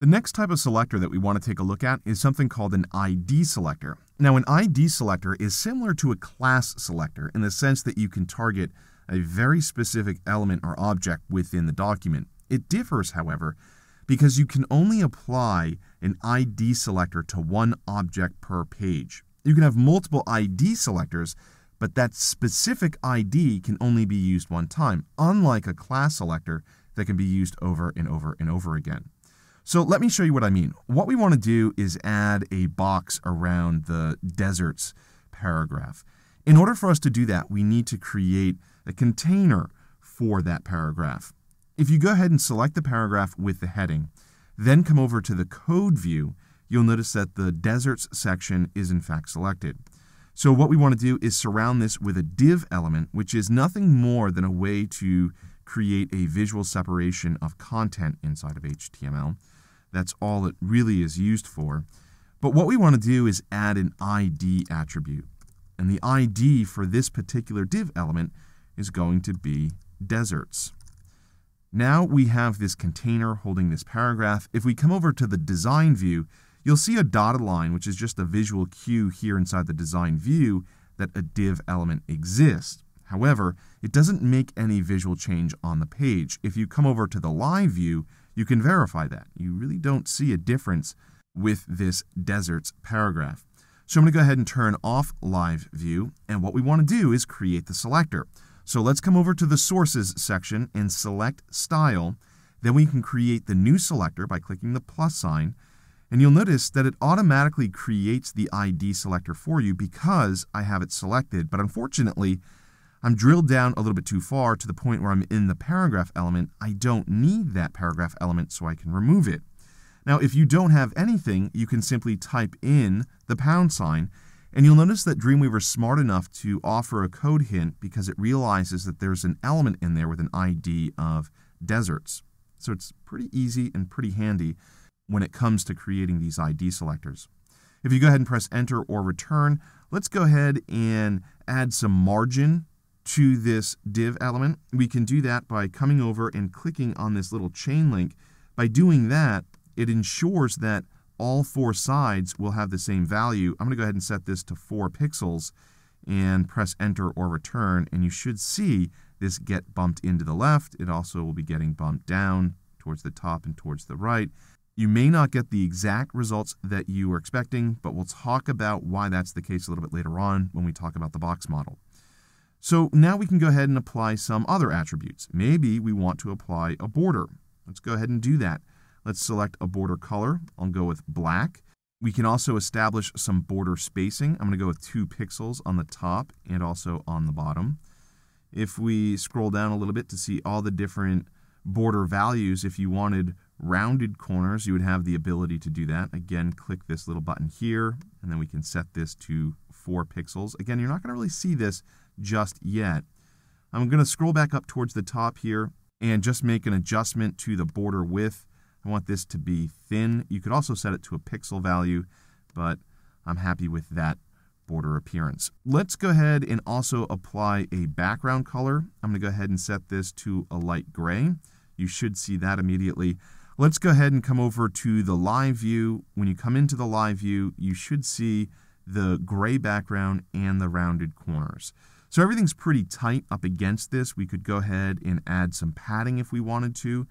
The next type of selector that we want to take a look at is something called an ID selector. Now, an ID selector is similar to a class selector in the sense that you can target a very specific element or object within the document. It differs, however, because you can only apply an ID selector to one object per page. You can have multiple ID selectors, but that specific ID can only be used one time, unlike a class selector that can be used over and over and over again. So let me show you what I mean. What we want to do is add a box around the deserts paragraph. In order for us to do that, we need to create a container for that paragraph. If you go ahead and select the paragraph with the heading, then come over to the code view, you'll notice that the deserts section is in fact selected. So what we want to do is surround this with a div element, which is nothing more than a way to create a visual separation of content inside of HTML. That's all it really is used for. But what we want to do is add an ID attribute. And the ID for this particular div element is going to be deserts. Now we have this container holding this paragraph. If we come over to the design view, you'll see a dotted line, which is just a visual cue here inside the design view that a div element exists. However, it doesn't make any visual change on the page. If you come over to the live view, you can verify that. You really don't see a difference with this deserts paragraph. So I'm going to go ahead and turn off live view. And what we want to do is create the selector. So let's come over to the sources section and select style. Then we can create the new selector by clicking the plus sign. And you'll notice that it automatically creates the ID selector for you because I have it selected. But unfortunately, I'm drilled down a little bit too far to the point where I'm in the paragraph element. I don't need that paragraph element, so I can remove it. Now, if you don't have anything, you can simply type in the pound sign, and you'll notice that Dreamweaver's smart enough to offer a code hint because it realizes that there's an element in there with an ID of deserts. So it's pretty easy and pretty handy when it comes to creating these ID selectors. If you go ahead and press enter or return, let's go ahead and add some margin to this div element. We can do that by coming over and clicking on this little chain link. By doing that, it ensures that all four sides will have the same value. I'm going to go ahead and set this to 4 pixels and press enter or return and you should see this get bumped into the left. It also will be getting bumped down towards the top and towards the right. You may not get the exact results that you were expecting, but we'll talk about why that's the case a little bit later on when we talk about the box model. So now we can go ahead and apply some other attributes. Maybe we want to apply a border. Let's go ahead and do that. Let's select a border color. I'll go with black. We can also establish some border spacing. I'm going to go with two pixels on the top and also on the bottom. If we scroll down a little bit to see all the different border values, if you wanted rounded corners, you would have the ability to do that. Again, click this little button here, and then we can set this to four pixels. Again, you're not going to really see this just yet. I'm going to scroll back up towards the top here and just make an adjustment to the border width. I want this to be thin. You could also set it to a pixel value, but I'm happy with that border appearance. Let's go ahead and also apply a background color. I'm going to go ahead and set this to a light gray. You should see that immediately. Let's go ahead and come over to the live view. When you come into the live view, you should see the gray background and the rounded corners. So everything's pretty tight up against this. We could go ahead and add some padding if we wanted to.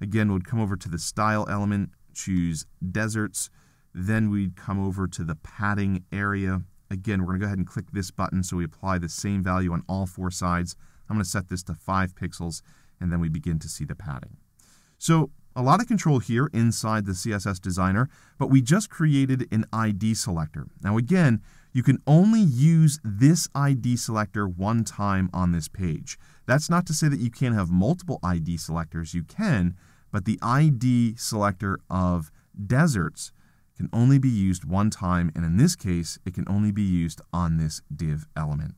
Again, we'd come over to the style element, choose deserts. Then we'd come over to the padding area. Again, we're gonna go ahead and click this button so we apply the same value on all four sides. I'm gonna set this to five pixels and then we begin to see the padding. So a lot of control here inside the CSS designer, but we just created an ID selector. Now again, you can only use this ID selector one time on this page. That's not to say that you can't have multiple ID selectors, you can, but the ID selector of deserts can only be used one time, and in this case, it can only be used on this div element.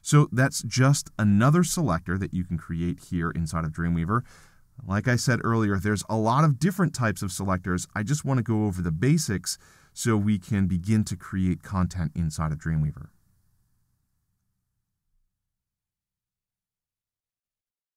So that's just another selector that you can create here inside of Dreamweaver. Like I said earlier, there's a lot of different types of selectors. I just want to go over the basics so we can begin to create content inside of Dreamweaver.